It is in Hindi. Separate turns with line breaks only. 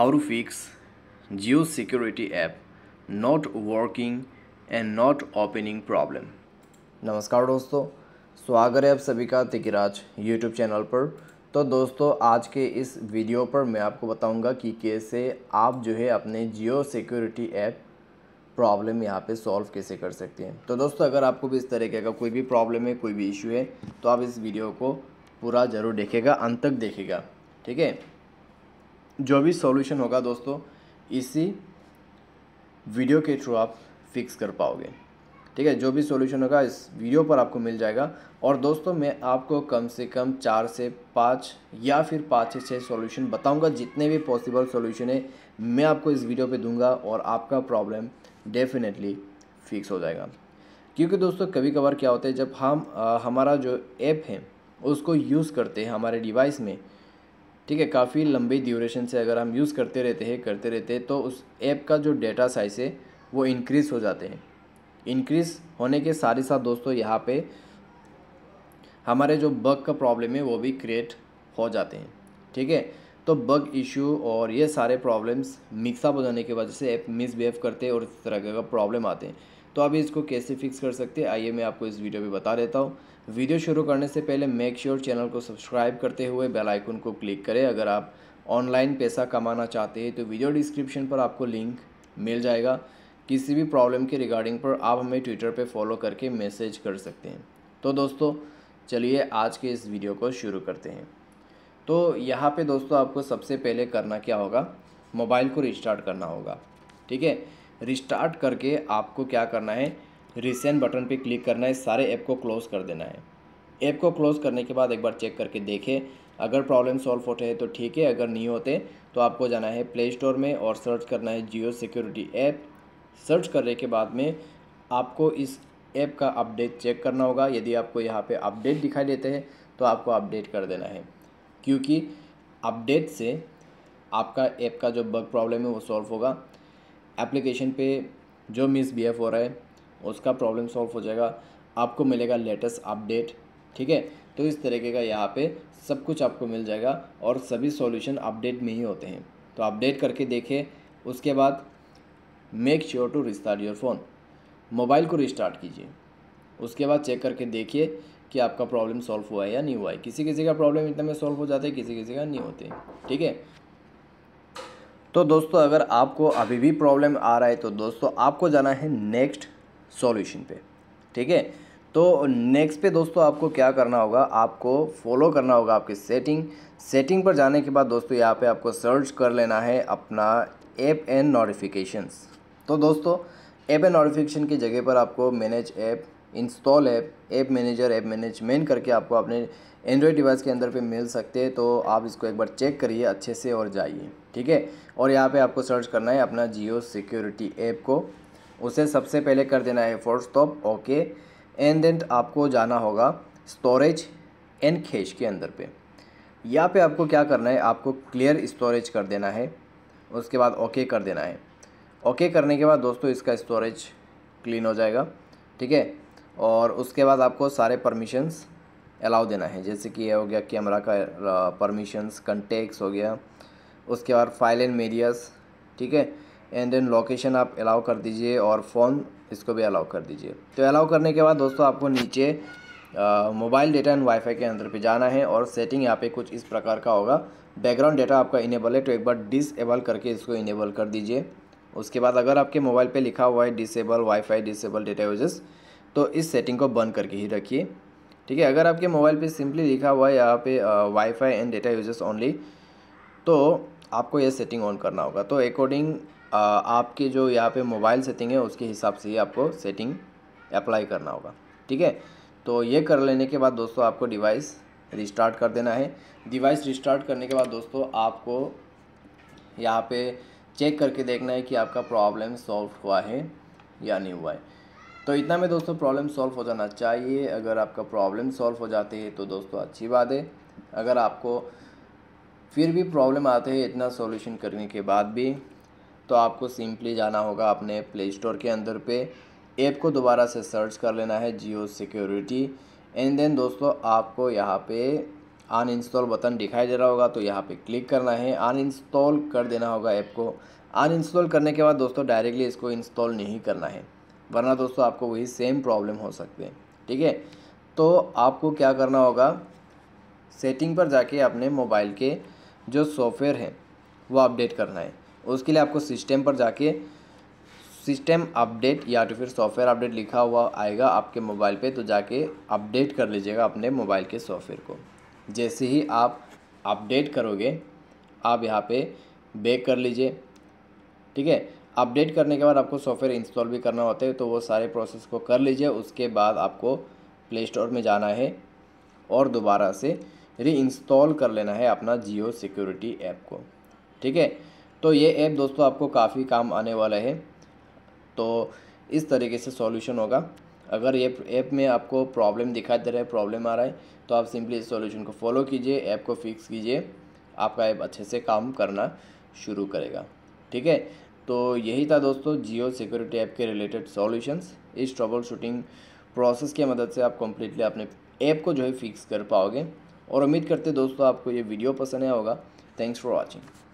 how to fix security app not working and not opening problem. नमस्कार दोस्तों स्वागत है आप सभी का तिकराज YouTube चैनल पर तो दोस्तों आज के इस वीडियो पर मैं आपको बताऊंगा कि कैसे आप जो है अपने जियो सिक्योरिटी ऐप प्रॉब्लम यहाँ पे सॉल्व कैसे कर सकते हैं तो दोस्तों अगर आपको भी इस तरीके का कोई भी प्रॉब्लम है कोई भी इशू है तो आप इस वीडियो को पूरा ज़रूर देखेगा अंत तक देखेगा ठीक है जो भी सॉल्यूशन होगा दोस्तों इसी वीडियो के थ्रू आप फिक्स कर पाओगे ठीक है जो भी सॉल्यूशन होगा इस वीडियो पर आपको मिल जाएगा और दोस्तों मैं आपको कम से कम चार से पाँच या फिर पाँच से छः सॉल्यूशन बताऊंगा जितने भी पॉसिबल सॉल्यूशन है मैं आपको इस वीडियो पे दूंगा और आपका प्रॉब्लम डेफिनेटली फिक्स हो जाएगा क्योंकि दोस्तों कभी कभार क्या होता है जब हम आ, हमारा जो ऐप है उसको यूज़ करते हैं हमारे डिवाइस में ठीक है काफ़ी लंबी ड्यूरेशन से अगर हम यूज़ करते रहते हैं करते रहते हैं तो उस ऐप का जो डेटा साइज है वो इंक्रीज़ हो जाते हैं इंक्रीज़ होने के साथ ही साथ दोस्तों यहाँ पे हमारे जो बग का प्रॉब्लम है वो भी क्रिएट हो जाते हैं ठीक है तो बग इशू और ये सारे प्रॉब्लम्स मिक्सअप हो जाने की वजह से ऐप मिसबिहेव करते हैं और इस तरह का प्रॉब्लम आते हैं तो आप इसको कैसे फिक्स कर सकते हैं आइए मैं आपको इस वीडियो में बता देता हूँ वीडियो शुरू करने से पहले मेक श्योर sure चैनल को सब्सक्राइब करते हुए बेल आइकन को क्लिक करें अगर आप ऑनलाइन पैसा कमाना चाहते हैं तो वीडियो डिस्क्रिप्शन पर आपको लिंक मिल जाएगा किसी भी प्रॉब्लम के रिगार्डिंग पर आप हमें ट्विटर पर फॉलो करके मैसेज कर सकते हैं तो दोस्तों चलिए आज के इस वीडियो को शुरू करते हैं तो यहाँ पे दोस्तों आपको सबसे पहले करना क्या होगा मोबाइल को रिस्टार्ट करना होगा ठीक है रिस्टार्ट करके आपको क्या करना है रिसेंट बटन पे क्लिक करना है सारे ऐप को क्लोज़ कर देना है ऐप को क्लोज़ करने के बाद एक बार चेक करके देखें अगर प्रॉब्लम सॉल्व होते हैं तो ठीक है अगर नहीं होते तो आपको जाना है प्ले स्टोर में और सर्च करना है जियो सिक्योरिटी ऐप सर्च करने के बाद में आपको इस ऐप का अपडेट चेक करना होगा यदि आपको यहाँ पर अपडेट दिखाई देते हैं तो आपको अपडेट कर देना है क्योंकि अपडेट से आपका ऐप का जो बग प्रॉब्लम है वो सॉल्व होगा एप्लीकेशन पे जो मिसबिहेव हो रहा है उसका प्रॉब्लम सॉल्व हो जाएगा आपको मिलेगा लेटेस्ट अपडेट ठीक है तो इस तरीके का यहाँ पे सब कुछ आपको मिल जाएगा और सभी सॉल्यूशन अपडेट में ही होते हैं तो अपडेट करके देखें उसके बाद make sure to restart your phone mobile को रिस्टार्ट कीजिए उसके बाद चेक करके देखिए कि आपका प्रॉब्लम सॉल्व हुआ है या नहीं हुआ है किसी किसी का प्रॉब्लम इतने में सॉल्व हो जाता है किसी किसी का नहीं होते ठीक है तो दोस्तों अगर आपको अभी भी प्रॉब्लम आ रहा है तो दोस्तों आपको जाना है नेक्स्ट सॉल्यूशन पे ठीक है तो नेक्स्ट पे दोस्तों आपको क्या करना होगा आपको फॉलो करना होगा आपकी सेटिंग सेटिंग पर जाने के बाद दोस्तों यहाँ पे आपको सर्च कर लेना है अपना ऐप एंड नोटिफिकेशंस तो दोस्तों ऐप एंड नोटिफिकेशन की जगह पर आपको manage app install app app manager app management करके आपको अपने एंड्रॉयड डिवाइस के अंदर पे मिल सकते हैं तो आप इसको एक बार चेक करिए अच्छे से और जाइए ठीक है और यहाँ पे आपको सर्च करना है अपना जियो सिक्योरिटी ऐप को उसे सबसे पहले कर देना है force stop okay and then आपको जाना होगा स्टोरेज एंड खेश के अंदर पे यहाँ पे आपको क्या करना है आपको क्लियर स्टोरेज कर देना है उसके बाद ओके कर देना है ओके करने के बाद दोस्तों इसका स्टोरेज क्लीन हो जाएगा ठीक है और उसके बाद आपको सारे परमिशंस अलाउ देना है जैसे कि यह हो गया कैमरा का परमिशंस कंटेक्स हो गया उसके बाद फाइल एंड मेरियस ठीक है एंड देन लोकेशन आप अलाउ कर दीजिए और फ़ोन इसको भी अलाउ कर दीजिए तो अलाउ करने के बाद दोस्तों आपको नीचे मोबाइल डेटा एंड वाईफाई के अंदर पे जाना है और सेटिंग यहाँ पे कुछ इस प्रकार का होगा बैकग्राउंड डेटा आपका इनेबल है तो एक बार डिसेबल करके इसको इनेबल कर दीजिए उसके बाद अगर आपके मोबाइल पे लिखा हुआ है disable wifi disable data usage तो इस सेटिंग को बंद करके ही रखिए ठीक है अगर आपके मोबाइल पे सिंपली लिखा हुआ है यहाँ पे wifi and data usage only तो आपको ये सेटिंग ऑन करना होगा तो अकॉर्डिंग आपके जो यहाँ पे मोबाइल सेटिंग है उसके हिसाब से ही आपको सेटिंग अप्लाई करना होगा ठीक है तो ये कर लेने के बाद दोस्तों आपको डिवाइस रिस्टार्ट कर देना है डिवाइस रिस्टार्ट करने के बाद दोस्तों आपको यहाँ पे चेक करके देखना है कि आपका प्रॉब्लम सॉल्व हुआ है या नहीं हुआ है तो इतना में दोस्तों प्रॉब्लम सॉल्व हो जाना चाहिए अगर आपका प्रॉब्लम सॉल्व हो जाती है तो दोस्तों अच्छी बात है अगर आपको फिर भी प्रॉब्लम आते हैं इतना सॉल्यूशन करने के बाद भी तो आपको सिंपली जाना होगा अपने प्ले स्टोर के अंदर पे ऐप को दोबारा से सर्च कर लेना है जियो सिक्योरिटी एंड देन दोस्तों आपको यहाँ पे अन इंस्टॉल बटन दिखाई दे रहा होगा तो यहाँ पे क्लिक करना है अन इंस्टॉल कर देना होगा ऐप को अन इंस्टॉल करने के बाद दोस्तों डायरेक्टली इसको इंस्टॉल नहीं करना है वरना दोस्तों आपको वही सेम प्रॉब्लम हो सकते हैं ठीक है तो आपको क्या करना होगा सेटिंग पर जाके अपने मोबाइल के जो सॉफ्टवेयर है वो अपडेट करना है उसके लिए आपको सिस्टम पर जाके सिस्टम अपडेट या तो फिर सॉफ्टवेयर अपडेट लिखा हुआ आएगा आपके मोबाइल पे तो जाके अपडेट कर लीजिएगा अपने मोबाइल के सॉफ्टवेयर को जैसे ही आप अपडेट करोगे आप यहाँ पे बैक कर लीजिए ठीक है अपडेट करने के बाद आपको सॉफ्टवेयर इंस्टॉल भी करना होता है तो वो सारे प्रोसेस को कर लीजिए उसके बाद आपको प्ले स्टोर में जाना है और दोबारा से री इंस्टॉल कर लेना है अपना जियो सिक्योरिटी ऐप को ठीक है तो ये ऐप दोस्तों आपको काफ़ी काम आने वाला है तो इस तरीके से सॉल्यूशन होगा अगर ये ऐप में आपको प्रॉब्लम दिखाई दे रहा है प्रॉब्लम आ रहा है तो आप सिंपली इस सॉल्यूशन को फॉलो कीजिए ऐप को फिक्स कीजिए आपका ऐप अच्छे से काम करना शुरू करेगा ठीक है तो यही था दोस्तों जियो सिक्योरिटी ऐप के रिलेटेड सॉल्यूशंस इस ट्रबल शूटिंग प्रोसेस की मदद से आप कम्प्लीटली अपने ऐप को जो है फिक्स कर पाओगे और उम्मीद करते दोस्तों आपको ये वीडियो पसंद आया होगा थैंक्स फॉर वॉचिंग